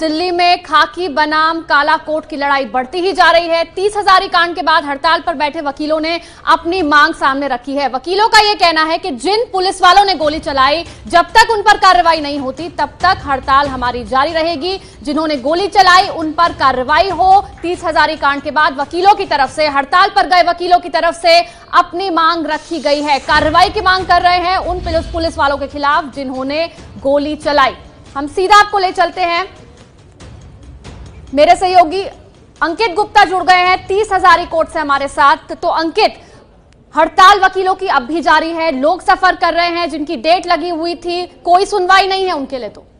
दिल्ली में खाकी बनाम काला कोट की लड़ाई बढ़ती ही जा रही है तीस हजारी कांड के बाद हड़ताल पर बैठे वकीलों ने अपनी मांग सामने रखी है वकीलों का यह कहना है कि जिन पुलिस वालों ने गोली चलाई जब तक उन पर कार्रवाई नहीं होती तब तक हड़ताल हमारी जारी रहेगी जिन्होंने गोली चलाई उन पर कार्रवाई हो तीस हजारी कांड के बाद वकीलों की तरफ से हड़ताल पर गए वकीलों की तरफ से अपनी मांग रखी गई है कार्रवाई की मांग कर रहे हैं उन पुलिस वालों के खिलाफ जिन्होंने गोली चलाई हम सीधा आपको ले चलते हैं मेरे सहयोगी अंकित गुप्ता जुड़ गए हैं तीस हजारी कोर्ट से हमारे साथ तो अंकित हड़ताल वकीलों की अब भी जारी है लोग सफर कर रहे हैं जिनकी डेट लगी हुई थी कोई सुनवाई नहीं है उनके लिए तो